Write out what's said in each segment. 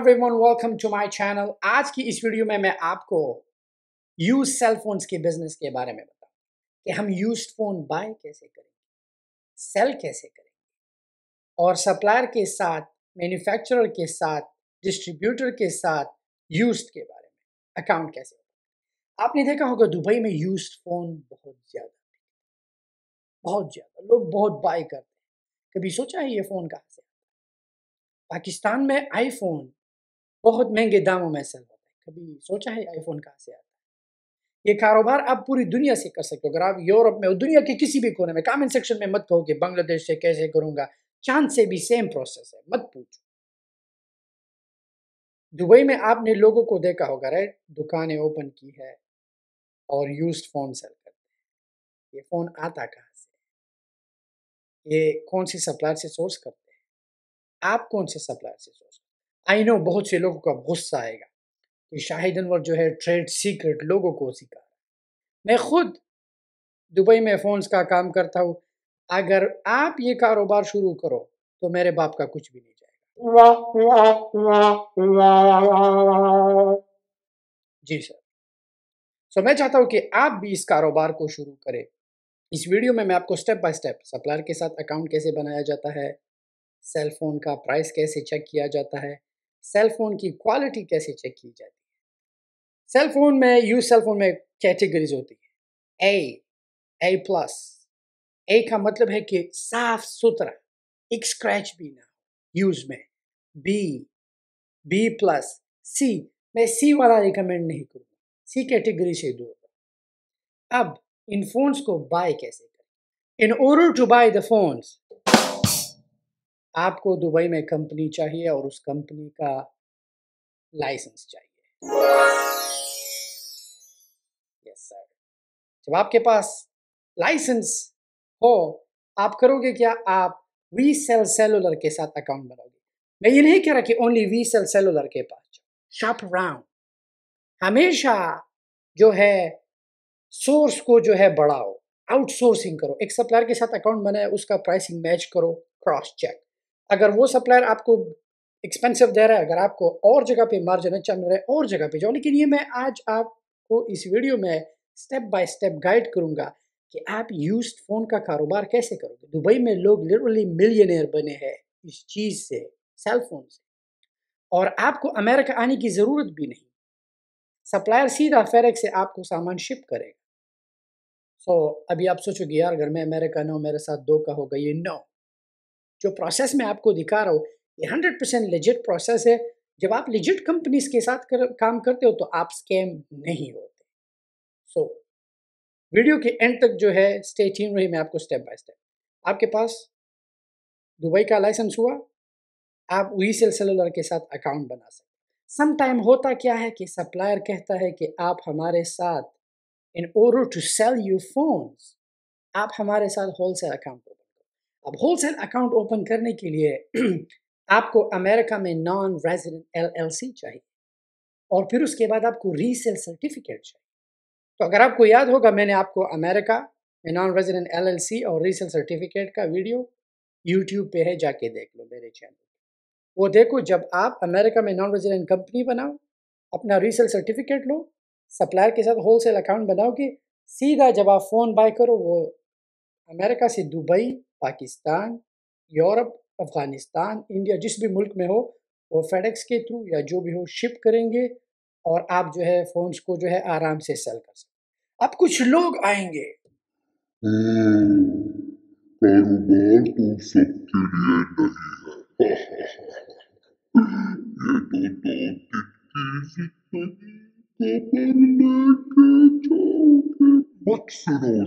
Everyone welcome to my channel आज की इस वीडियो में मैं आपको यूज सेल फोन्स के बिजनेस के बारे में बताऊं कि हम यूज फोन बाय कैसे करेंगे सेल कैसे करेंगे और सप्लायर के साथ मैन्युफैक्चरर के साथ डिस्ट्रीब्यूटर के साथ यूज के बारे में अकाउंट कैसे आपने देखा होगा दुबई में यूज फोन बहुत ज़्यादा बहुत ज़्यादा लोग बहुत बाय करते हैं कभी सोचा है ये फ़ोन कहाँ से पाकिस्तान में आईफोन ખોખત મેં કે દામુ મેસેજ લખી કબી સોચા હે આઈફોન કહા સે આતા હે યે کاروبار આપ પૂરી દુનિયા સે કર સક્યો ગ્રહ આપ યુરોપ મે ઓ દુનિયા કે કિસ ભી કોને મે કમેન્ટ સેક્શન મે મત કહો કે બંગલાદેશ સે કૈસે કરુંગા ચાંદ સે ભી સેમ પ્રોસેસ હે મત પૂછો દુબઈ મે આપને લોગો કો દેખા હોગા રે દુકાન હે ઓપન કી હે ઓર યુઝ્ડ ફોન સેલ કરતે હે ફોન આતા કહા સે કે કонસી સપ્લાયર સે સોર્સ કરતે આપ કонસે સપ્લાયર સે સોર્સ आई नो बहुत से लोगों का गुस्सा आएगा कि शाहिद अनवर जो है ट्रेड सीक्रेट लोगों को सिखा मैं खुद दुबई में फ़ोन्स का काम करता हूँ अगर आप ये कारोबार शुरू करो तो मेरे बाप का कुछ भी नहीं जाएगा जी सर सो मैं चाहता हूँ कि आप भी इस कारोबार को शुरू करें इस वीडियो में मैं आपको स्टेप बाय स्टेप सप्लायर के साथ अकाउंट कैसे बनाया जाता है सेल फोन का प्राइस कैसे चेक किया जाता है सेल फोन की क्वालिटी कैसे चेक की जाती है फोन में यूज फोन में कैटेगरीज होती है ए ए प्लस ए का मतलब है कि साफ सुथरा एक स्क्रैच भी ना यूज में बी बी प्लस सी मैं सी वाला रिकमेंड नहीं करूँगा सी कैटेगरी से दूर अब इन फोन्स को बाय कैसे करें in order to buy the phones आपको दुबई में कंपनी चाहिए और उस कंपनी का लाइसेंस चाहिए यस सर जब आपके पास लाइसेंस हो आप करोगे क्या आप वी सेल सेलुलर के साथ अकाउंट बनाओगे मैं ये नहीं कह रहा कि ओनली वी सेल सेलुलर के पास शॉप राउंड हमेशा जो है सोर्स को जो है बढ़ाओ आउटसोर्सिंग करो एक सप्लायर के साथ अकाउंट बनाए उसका प्राइसिंग मैच करो क्रॉस चेक अगर वो सप्लायर आपको एक्सपेंसिव दे रहा है अगर आपको और जगह पे मार्जिन अच्छा मिल रहा है और जगह पे जाओ लेकिन ये मैं आज आपको इस वीडियो में स्टेप बाय स्टेप गाइड करूँगा कि आप यूज फ़ोन का कारोबार कैसे करोगे दुबई में लोग लिटरली मिलियनियर बने हैं इस चीज़ से सेल फोन से और आपको अमेरिका आने की ज़रूरत भी नहीं सप्लायर सीधा फेरेक से आपको सामान शिप करेगा सो so, अभी आप सोचोगे यार घर में अमेरिका ना मेरे साथ दो का होगा ये नो जो प्रोसेस मैं आपको दिखा रहा हूँ ये हंड्रेड परसेंट लिजिट प्रोसेस है जब आप लिजिट कंपनीज के साथ कर, काम करते हो तो आप स्कैम नहीं होते सो so, वीडियो के एंड तक जो है स्टे ट्यून रही मैं आपको स्टेप बाय स्टेप आपके पास दुबई का लाइसेंस हुआ आप वही सेल सेलर के साथ अकाउंट बना सकते सम टाइम होता क्या है कि सप्लायर कहता है कि आप हमारे साथ in order to sell you phones आप हमारे साथ होलसेल अकाउंट अब होलसेल अकाउंट ओपन करने के लिए आपको अमेरिका में नॉन रेजिडेंट एलएलसी चाहिए और फिर उसके बाद आपको रीसेल सर्टिफिकेट चाहिए तो अगर आपको याद होगा मैंने आपको अमेरिका में नॉन रेजिडेंट एलएलसी और रीसेल सर्टिफिकेट का वीडियो यूट्यूब पे है जाके देख लो मेरे चैनल वो देखो जब आप अमेरिका में नॉन रेजिडेंट कंपनी बनाओ अपना रीसेल सर्टिफिकेट लो सप्लायर के साथ होलसेल अकाउंट बनाओ कि सीधा जब आप फ़ोन बाय करो वो अमेरिका से Dubai Pakistan Europe Afghanistan India जिस भी मुल्क में हो वो फेडेक्स के थ्रू या जो भी हो शिप करेंगे और आप जो है फोन्स को जो है आराम से सेल कर सकते अब कुछ लोग आएंगे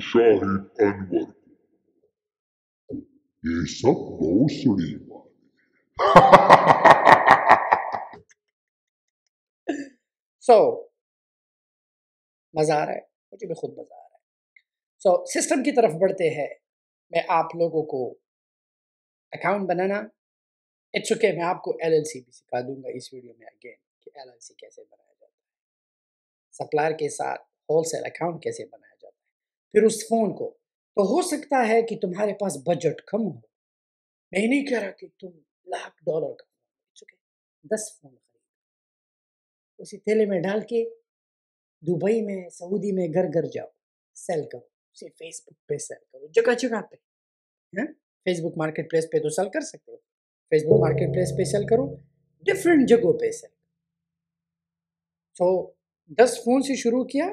शाहिद अनवर ये सब बहुत सुनी सो मज़ा आ रहा है मुझे भी खुद मज़ा आ रहा है सो so, सिस्टम की तरफ बढ़ते हैं मैं आप लोगों को अकाउंट बनाना इट्स ओके मैं आपको एलएलसी भी सिखा दूंगा इस वीडियो में अगेन कि एलएलसी कैसे बनाया जाता है सप्लायर के साथ होलसेल अकाउंट कैसे बनाया जाता है फिर उस फ़ोन को तो हो सकता है कि तुम्हारे पास बजट कम हो मैं नहीं कह रहा कि तुम लाख डॉलर का चुके दस फोन खरीद उसी थैले में डाल के दुबई में सऊदी में घर घर जाओ सेल करो उसे फेसबुक पे सेल करो जगह जगह पे है फेसबुक मार्केट प्लेस पे तो सेल कर सकते हो फेसबुक मार्केट प्लेस पे सेल करो डिफरेंट जगहों पे सेल तो दस फोन से शुरू किया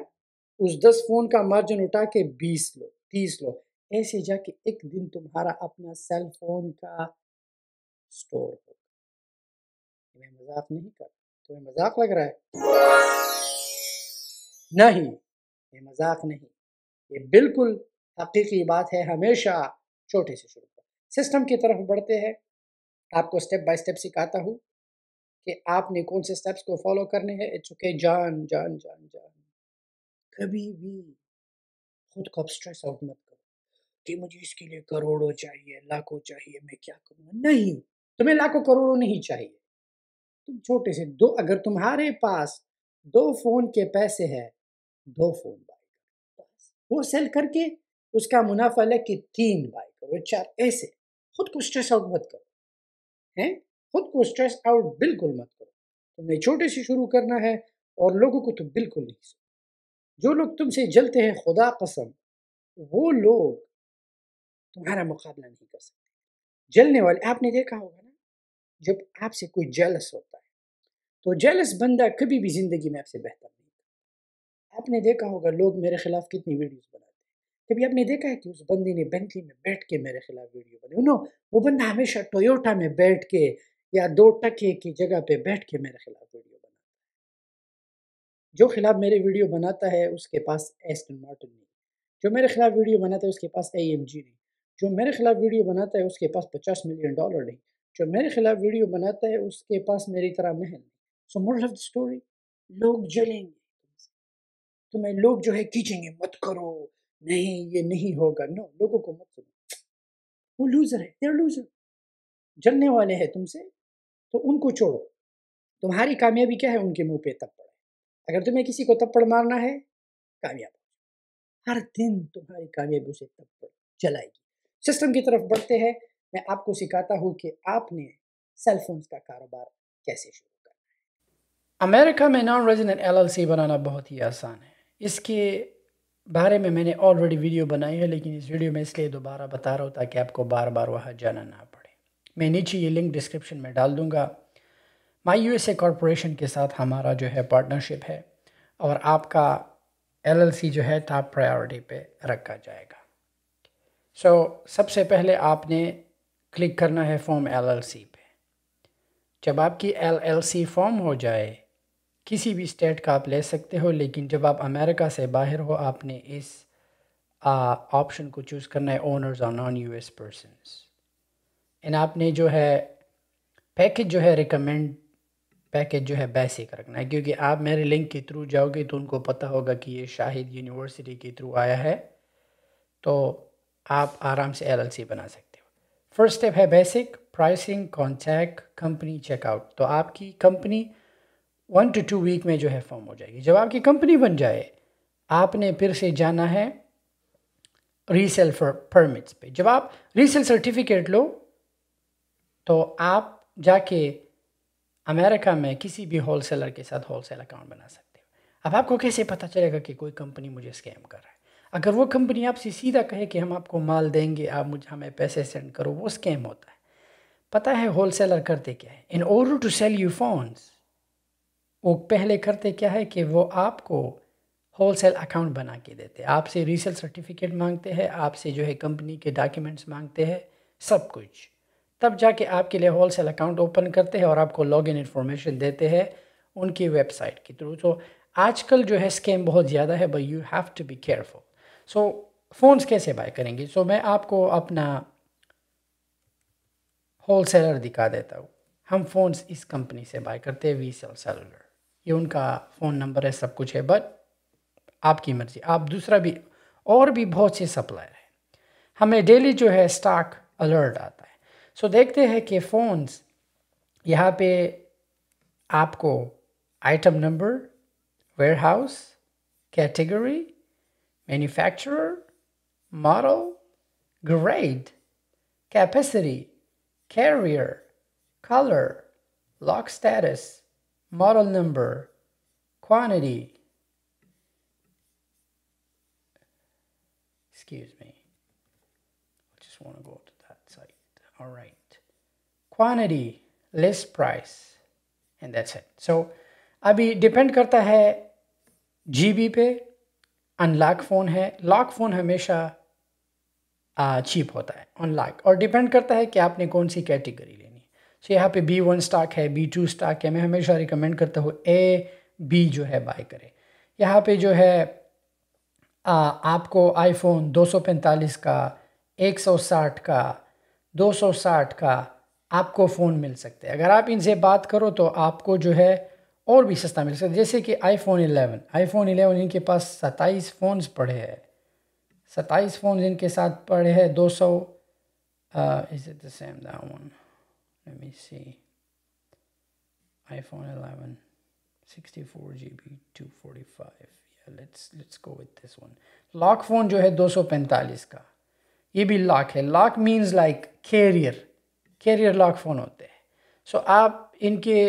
उस दस फोन का मार्जिन उठा के बीस लो तीस लो ऐसे जाके एक दिन तुम्हारा अपना सेल फोन का स्टोर होगा मैं मजाक नहीं कर तुम्हें मजाक लग रहा है नहीं ये मजाक नहीं ये बिल्कुल हकीकी बात है हमेशा छोटे से शुरू करो सिस्टम की तरफ बढ़ते हैं आपको स्टेप बाय स्टेप सिखाता हूँ कि आपने कौन से स्टेप्स को फॉलो करने हैं इट्स ओके जान जान जान जान कभी भी खुद को स्ट्रेस आउट मत करो कि मुझे इसके लिए करोड़ों चाहिए लाखों चाहिए मैं क्या करूँगा नहीं तुम्हें लाखों करोड़ों नहीं चाहिए तुम छोटे से दो अगर तुम्हारे पास दो फोन के पैसे हैं दो फोन बाय करो वो सेल करके उसका मुनाफा के तीन बाय करो चार ऐसे खुद को स्ट्रेस आउट मत करो हैं खुद को स्ट्रेस आउट बिल्कुल मत करो तुम्हें छोटे से शुरू करना है और लोगों को तो बिल्कुल नहीं जो लोग तुमसे जलते हैं खुदा कसम वो लोग तुम्हारा मुकाबला नहीं कर सकते जलने वाले आपने देखा होगा ना जब आपसे कोई जेलस होता है तो जेलस बंदा कभी भी ज़िंदगी में आपसे बेहतर नहीं होता आपने देखा होगा लोग मेरे खिलाफ कितनी वीडियोस बनाते हैं कभी आपने देखा है कि उस बंदे ने बेंटली में बैठ के मेरे खिलाफ वीडियो बनी नो वो बंदा हमेशा टोयोटा में बैठ के या दो टके की जगह पे बैठ के मेरे खिलाफ वीडियो जो खिलाफ मेरे वीडियो बनाता है उसके पास एस्टन मार्टिन नहीं जो मेरे खिलाफ वीडियो बनाता है उसके पास ए एम जी नहीं जो मेरे खिलाफ वीडियो बनाता है उसके पास पचास मिलियन डॉलर नहीं जो मेरे खिलाफ वीडियो बनाता है उसके पास मेरी तरह महल नहीं so moral of the story लोग जलेंगे तुम्हें तो लोग जो है खींचेंगे मत करो नहीं ये नहीं होगा नो लोगों को मत सुनो वो लूज़र है लूज़र जलने वाले हैं तुमसे तो उनको छोड़ो तुम्हारी कामयाबी क्या है उनके मुंह पे तब पड़ा अगर तुम्हें किसी को थप्पड़ मारना है कामयाब हर दिन तुम्हारी कामयाबी से थप्पड़ चलाएगी सिस्टम की तरफ बढ़ते हैं मैं आपको सिखाता हूँ कि आपने सेलफोन्स का कारोबार कैसे शुरू करना है अमेरिका में नॉन रेजिडेंट एलएलसी बनाना बहुत ही आसान है इसके बारे में मैंने ऑलरेडी वीडियो बनाई है लेकिन इस वीडियो में इसलिए दोबारा बता रहा हूँ ताकि आपको बार बार वहाँ जाना ना पड़े मैं नीचे ये लिंक डिस्क्रिप्शन में डाल दूँगा my U S A corporation के साथ हमारा जो है पार्टनरशिप है और आपका एल एल सी जो है टॉप प्रायोरिटी पे रखा जाएगा सो so, सबसे पहले आपने क्लिक करना है फॉर्म एल एल सी पे जब आपकी एल एल सी फॉर्म हो जाए किसी भी स्टेट का आप ले सकते हो लेकिन जब आप अमेरिका से बाहर हो आपने इस ऑप्शन को चूज़ करना है ओनर्स और non U S persons and आपने जो है पैकेज जो है रिकमेंड पैकेज जो है बेसिक रखना है क्योंकि आप मेरे लिंक के थ्रू जाओगे तो उनको पता होगा कि ये शाहिद यूनिवर्सिटी के थ्रू आया है तो आप आराम से एलएलसी बना सकते हो फर्स्ट स्टेप है basic pricing contact company checkout तो आपकी company one to two week में जो है फॉर्म हो जाएगी जब आपकी कंपनी बन जाए आपने फिर से जाना है रीसेल परमिट्स पे जब आप रीसेल सर्टिफिकेट लो तो आप जाके अमेरिका में किसी भी होलसेलर के साथ होलसेल अकाउंट बना सकते हो अब आपको कैसे पता चलेगा कि कोई कंपनी मुझे स्कैम कर रहा है अगर वो कंपनी आपसे सीधा कहे कि हम आपको माल देंगे आप मुझे हमें पैसे सेंड करो वो स्कैम होता है पता है होलसेलर करते क्या है in order to sell you phones वो पहले करते क्या है कि वो आपको होलसेल अकाउंट बना के देते हैं आपसे रीसेल सर्टिफिकेट मांगते हैं आपसे जो है कंपनी के डॉक्यूमेंट्स मांगते हैं सब कुछ तब जाके आपके लिए होल सेल अकाउंट ओपन करते हैं और आपको लॉग इन इन्फॉर्मेशन देते हैं उनकी वेबसाइट के थ्रू तो आजकल जो है स्कैम बहुत ज़्यादा है but you have to be careful so phones कैसे बाय करेंगे सो so, मैं आपको अपना होल सेलर दिखा देता हूँ हम फ़ोन्स इस कंपनी से बाय करते हैं वी सेल सेलर ये उनका फ़ोन नंबर है सब कुछ है बट आपकी मर्ज़ी आप दूसरा भी और भी बहुत से सप्लायर हैं हमें डेली जो है स्टॉक अलर्ट आता है सो so, देखते हैं कि फ़ोन्स यहाँ पे आपको item number warehouse category manufacturer model grade capacity carrier, color, lock status, model number, quantity, excuse me, I just want to go All right. Quantity, less price. And that's it so अभी depend करता है GB पे unlock phone है lock phone हमेशा cheap होता है unlock और depend करता है कि आपने कौन सी कैटेगरी लेनी है so, सो यहाँ पे बी वन स्टॉक है बी टू स्टॉक है मैं हमेशा रिकमेंड करता हूँ ए बी जो है बाय करें यहाँ पे जो है आ, आपको आईफोन 245 का 160 का 260 का आपको फ़ोन मिल सकता है अगर आप इनसे बात करो तो आपको जो है और भी सस्ता मिल सकता है जैसे कि आईफोन 11 आईफोन 11 इनके पास सत्ताईस फ़ोन्स पड़े हैं सत्ताईस फ़ोन इनके साथ पड़े हैं दो सौ is it the same that one let me see iphone 11 64 gb 245 yeah let's let's go with this one lock जो है 245 का ये भी लॉक है lock means like carrier carrier lock phone होते हैं सो so, आप इनके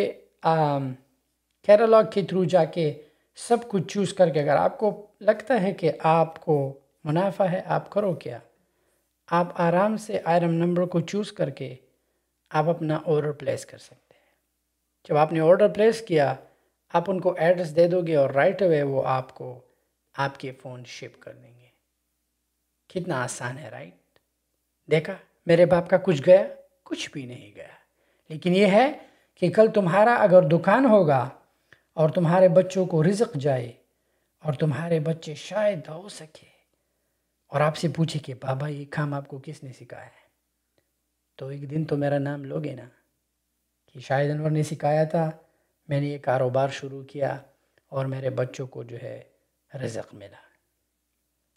कैरालॉग um, के थ्रू जाके सब कुछ चूज़ करके अगर आपको लगता है कि आपको मुनाफा है आप करो क्या आप आराम से आयरम नंबर को चूज़ करके आप अपना ऑर्डर प्लेस कर सकते हैं जब आपने ऑर्डर प्लेस किया आप उनको एड्रेस दे दोगे और राइट अवे वो आपको आपके फ़ोन शिप कर देंगे कितना आसान है राइट देखा मेरे बाप का कुछ गया कुछ भी नहीं गया लेकिन ये है कि कल तुम्हारा अगर दुकान होगा और तुम्हारे बच्चों को रिजक जाए और तुम्हारे बच्चे शायद हो सके और आपसे पूछे कि बाबा ये काम आपको किसने सिखाया है तो एक दिन तो मेरा नाम लोगे ना कि शायद अनवर ने सिखाया था मैंने ये कारोबार शुरू किया और मेरे बच्चों को जो है रिजक मिला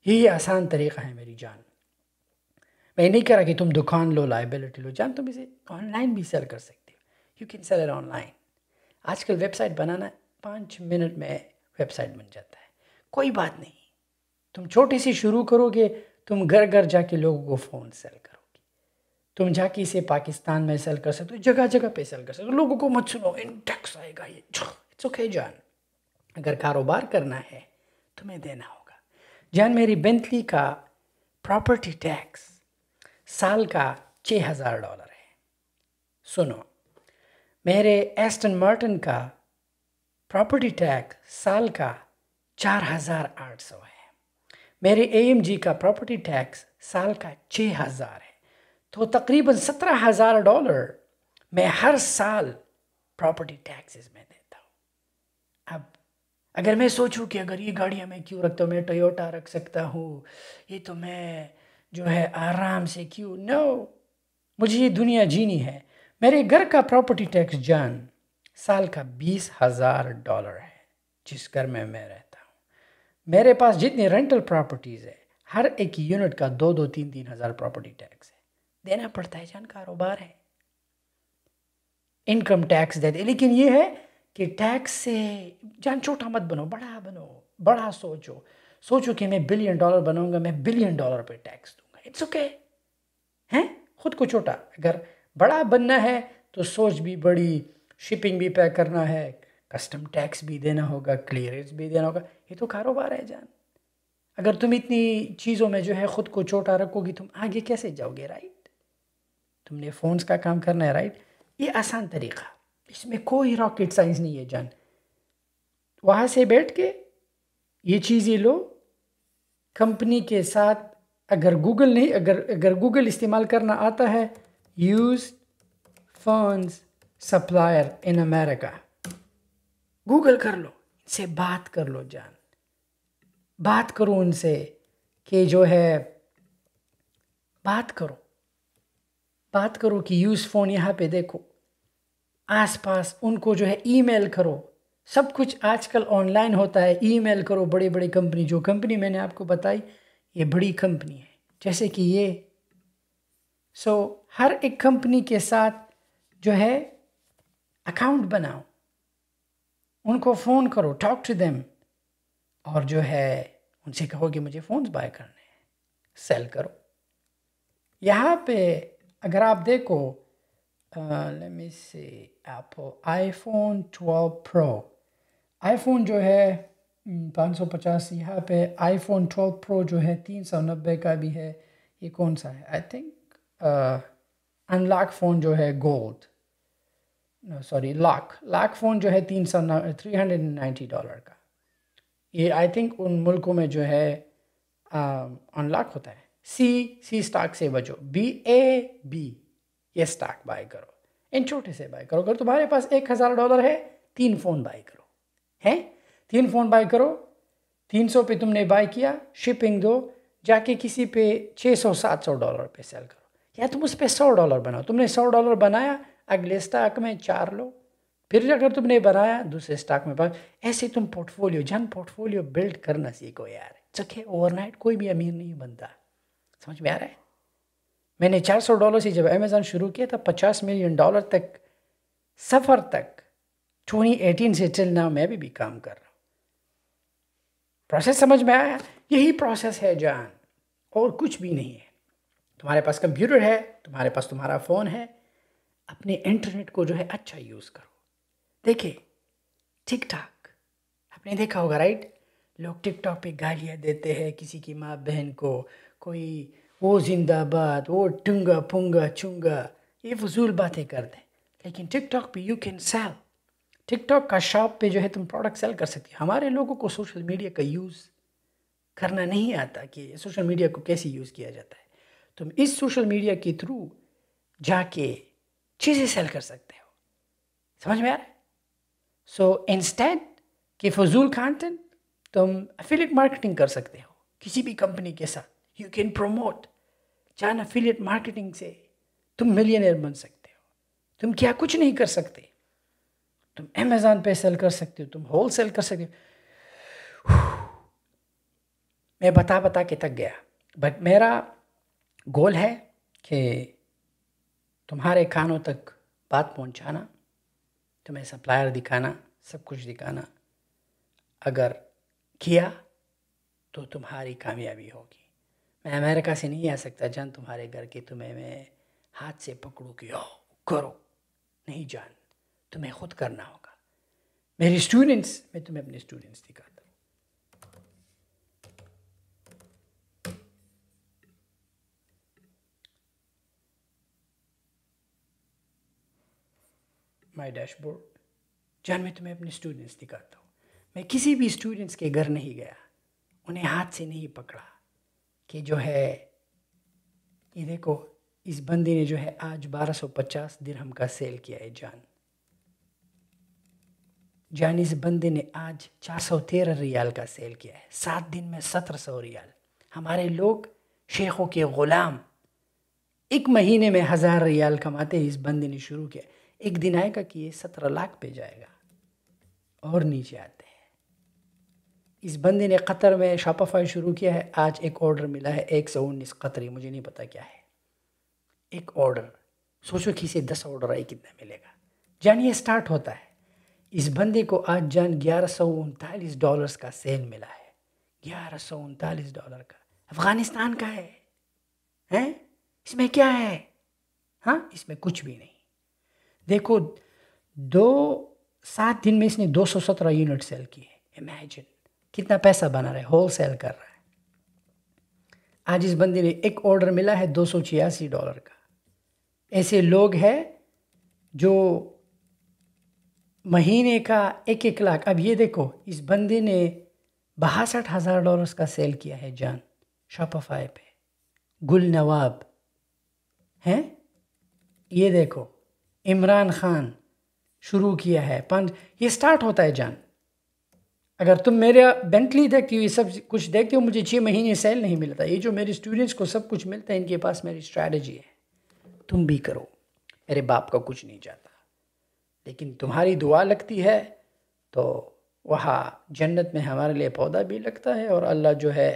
यही आसान तरीका है मेरी जान मैं नहीं कह रहा कि तुम दुकान लो लाइबिलिटी लो जान तुम इसे ऑनलाइन भी सेल कर सकते हो you can sell it online आजकल वेबसाइट बनाना पाँच मिनट में वेबसाइट बन जाता है कोई बात नहीं तुम छोटी सी शुरू करोगे तुम घर घर जाके लोगों को फ़ोन सेल करोगे तुम जाके इसे पाकिस्तान में सेल कर सकते हो जगह जगह पे सेल कर सकते हो लोगों को मत सुनो इंडेक्स आएगा ये इट्स ओके जान अगर कारोबार करना है तुम्हें देना होगा जान मेरी बेंतली का प्रॉपर्टी टैक्स साल का छः हज़ार डॉलर है सुनो मेरे एस्टन मार्टन का प्रॉपर्टी टैक्स साल का चार हज़ार आठ सौ है मेरे ए का प्रॉपर्टी टैक्स साल का छः हज़ार है तो तकरीबन सत्रह हज़ार डॉलर मैं हर साल प्रॉपर्टी टैक्सेस में देता हूँ अब अगर मैं सोचूं कि अगर ये गाड़ियाँ मैं क्यों रखता हूँ मैं टोयोटा रख सकता हूँ ये तो मैं जो है आराम से क्यों नो no! मुझे ये दुनिया जीनी है मेरे घर का प्रॉपर्टी टैक्स जान साल का बीस हज़ार डॉलर है जिस घर में मैं रहता हूँ मेरे पास जितनी रेंटल प्रॉपर्टीज़ है हर एक यूनिट का दो दो तीन तीन हज़ार प्रॉपर्टी टैक्स है देना पड़ता है जान कारोबार है इनकम टैक्स देते लेकिन ये है कि टैक्स से जान छोटा मत बनो बड़ा बनो बड़ा सोचो सोचो कि मैं बिलियन डॉलर बनूंगा मैं बिलियन डॉलर पे टैक्स दूंगा इट्स ओके हैं खुद को छोटा अगर बड़ा बनना है तो सोच भी बड़ी शिपिंग भी पैक करना है कस्टम टैक्स भी देना होगा क्लियरेंस भी देना होगा ये तो कारोबार है जान अगर तुम इतनी चीज़ों में जो है ख़ुद को छोटा रखोगी तुम आगे कैसे जाओगे राइट तुमने फ़ोन्स का काम करना है राइट ये आसान तरीका इसमें कोई रॉकेट साइंस नहीं है जान वहाँ से बैठ के ये चीज़ें लो कंपनी के साथ अगर गूगल नहीं अगर अगर गूगल इस्तेमाल करना आता है use funds supplier in America Google कर लो इनसे बात कर लो जान बात करो उनसे कि जो है बात करो बात करो कि यूज़ फ़ोन यहाँ पे देखो आसपास उनको जो है ईमेल करो सब कुछ आजकल ऑनलाइन होता है ईमेल करो बड़ी बड़ी कंपनी जो कंपनी मैंने आपको बताई ये बड़ी कंपनी है जैसे कि ये सो so, हर एक कंपनी के साथ जो है अकाउंट बनाओ उनको फ़ोन करो टॉक टू देम और जो है उनसे कहो कि मुझे फ़ोन्स बाय करने हैं सेल करो यहाँ पे अगर आप देखो uh, let me see apple iPhone 12 Pro iPhone जो है पाँच सौ पचास यहाँ पे iPhone 12 प्रो जो है तीन सौ नब्बे का भी है ये कौन सा है आई थिंक अनलॉक फ़ोन जो है gold sorry lock lock phone जो है तीन सौ three hundred and ninety dollar का ये आई थिंक उन मुल्कों में जो है अनलॉक होता है सी सी स्टॉक से बचो बी ए बी ये स्टॉक बाय करो इन छोटे से बाय करो अगर तुम्हारे पास एक हज़ार डॉलर है तीन फ़ोन बाय करो हैं तीन फ़ोन बाय करो तीन सौ पे तुमने बाय किया शिपिंग दो जाके किसी पे छः सौ सात सौ डॉलर पे सेल करो या तुम उस पर सौ डॉलर बनाओ तुमने सौ डॉलर बनाया अगले स्टॉक में चार लो फिर अगर तुमने बनाया दूसरे स्टॉक में पास ऐसे तुम पोर्टफोलियो जन पोर्टफोलियो बिल्ड करना सीखो यार चखे ओवरनाइट कोई भी अमीर नहीं बनता समझ में आ रहा है मैंने 400 डॉलर से जब अमेज़ान शुरू किया था 50 मिलियन डॉलर तक सफ़र तक 2018 से टिल ना मैं भी, भी काम कर रहा हूँ प्रोसेस समझ में आया यही प्रोसेस है जान और कुछ भी नहीं है तुम्हारे पास कंप्यूटर है तुम्हारे पास तुम्हारा फ़ोन है अपने इंटरनेट को जो है अच्छा यूज़ करो देखिए टिक टॉक आपने देखा होगा राइट लोग टिक टॉक पर गालियाँ देते हैं किसी की माँ बहन को कोई वो जिंदाबाद वो टुंगा पुंगा चुंगा ये फजूल बातें कर दें लेकिन टिकटॉक पे यू कैन सेल टिकटॉक का शॉप पे जो है तुम प्रोडक्ट सेल कर सकते हो हमारे लोगों को सोशल मीडिया का यूज़ करना नहीं आता कि सोशल मीडिया को कैसे यूज़ किया जाता है तुम इस सोशल मीडिया के थ्रू जाके चीज़ें सेल कर सकते हो समझ में आ रहा है सो इंस्टेंट के फजूल कंटेंट तुम अफिलिट मार्केटिंग कर सकते हो किसी भी कंपनी के साथ you can promote China affiliate marketing से तुम मिलियनर बन सकते हो तुम क्या कुछ नहीं कर सकते तुम अमेजोन पे सेल कर सकते हो तुम होल सेल कर सकते हो मैं बता बता के थक गया बट मेरा गोल है कि तुम्हारे कानों तक बात पहुंचाना तुम्हें सप्लायर दिखाना सब कुछ दिखाना अगर किया तो तुम्हारी कामयाबी होगी मैं अमेरिका से नहीं आ सकता जान तुम्हारे घर के तुम्हें मैं हाथ से पकड़ू कि आओ करो नहीं जान तुम्हें खुद करना होगा मेरे स्टूडेंट्स मैं तुम्हें अपने स्टूडेंट्स दिखाता हूँ माई डैशबोर्ड जान मैं तुम्हें अपने स्टूडेंट्स दिखाता हूँ मैं किसी भी स्टूडेंट्स के घर नहीं गया उन्हें हाथ से नहीं पकड़ा कि जो है ये देखो इस बंदी ने जो है आज 1250 दिरहम का सेल किया है जान जान इस बंदे ने आज 413 रियाल का सेल किया है सात दिन में 1700 रियाल हमारे लोग शेखों के ग़ुलाम एक महीने में हज़ार रियाल कमाते इस बंदे ने शुरू किया एक दिन आएगा कि ये सत्रह लाख पे जाएगा और नीचे आते इस बंदे ने कतर में शापाफाई शुरू किया है आज एक ऑर्डर मिला है एक सौ उन्नीस कतरी मुझे नहीं पता क्या है एक ऑर्डर सोचो किसे दस ऑर्डर आए कितना मिलेगा जान ये स्टार्ट होता है इस बंदे को आज जान ग्यारह सौ उनतालीस डॉलर का सेल मिला है ग्यारह सौ उनतालीस डॉलर का अफ़गानिस्तान का है हैं इसमें क्या है हाँ इसमें कुछ भी नहीं देखो दो सात दिन में इसने दो सौ सत्रह यूनिट सेल की है इमेजिन कितना पैसा बना रहा है होल सेल कर रहा है आज इस बंदे ने एक ऑर्डर मिला है दो सौ छियासी डॉलर का ऐसे लोग हैं जो महीने का एक एक लाख अब ये देखो इस बंदे ने बासठ हज़ार डॉलर्स का सेल किया है जान शॉपफाई पे गुल नवाब हैं ये देखो इमरान खान शुरू किया है पांच ये स्टार्ट होता है जान अगर तुम मेरा बेंटली तक ये सब कुछ देखते हो मुझे छः महीने सेल नहीं मिलता ये जो मेरे स्टूडेंट्स को सब कुछ मिलता है इनके पास मेरी स्ट्रैटेजी है तुम भी करो मेरे बाप का कुछ नहीं जाता लेकिन तुम्हारी दुआ लगती है तो वहाँ जन्नत में हमारे लिए पौधा भी लगता है और अल्लाह जो है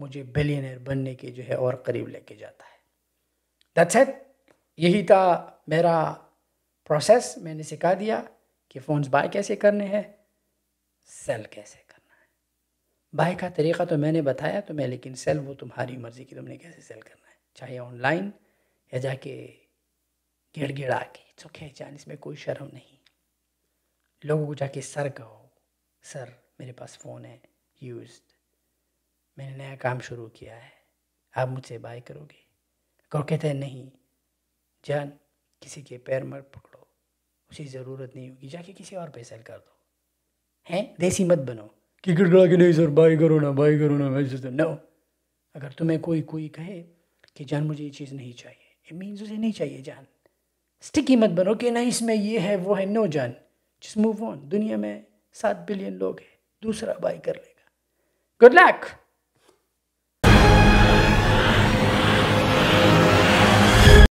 मुझे बिलियनर बनने के जो है और करीब लेके जाता है दैट्स इट यही था मेरा प्रोसेस मैंने सिखा दिया कि फ़ोन्स बाय कैसे करने हैं सेल कैसे करना है बाय का तरीका तो मैंने बताया तुम्हें लेकिन सेल वो तुम्हारी मर्ज़ी की तुमने कैसे सेल करना है चाहे ऑनलाइन या जाके गिड़ गिड़ा के इट्स ओके जान इसमें कोई शर्म नहीं लोगों को जाके सर कहो सर मेरे पास फ़ोन है यूज मैंने नया काम शुरू किया है आप मुझसे बाय करोगे कहो कहते हैं नहीं जान किसी के पैर मर पकड़ो उसी ज़रूरत नहीं होगी जाके किसी और पे सेल कर दो हैं देसी मत बनो क्रिकेट खिला के नहीं सर बाई करो ना बाई करो ना वैसे नो अगर तुम्हें कोई कोई कहे कि जान मुझे ये चीज़ नहीं चाहिए ये मीन्स उसे नहीं चाहिए जान स्टिकी मत बनो कि ना इसमें ये है वो है नो जान जस्ट मूव ऑन दुनिया में सात बिलियन लोग हैं दूसरा बाई कर लेगा गुड लक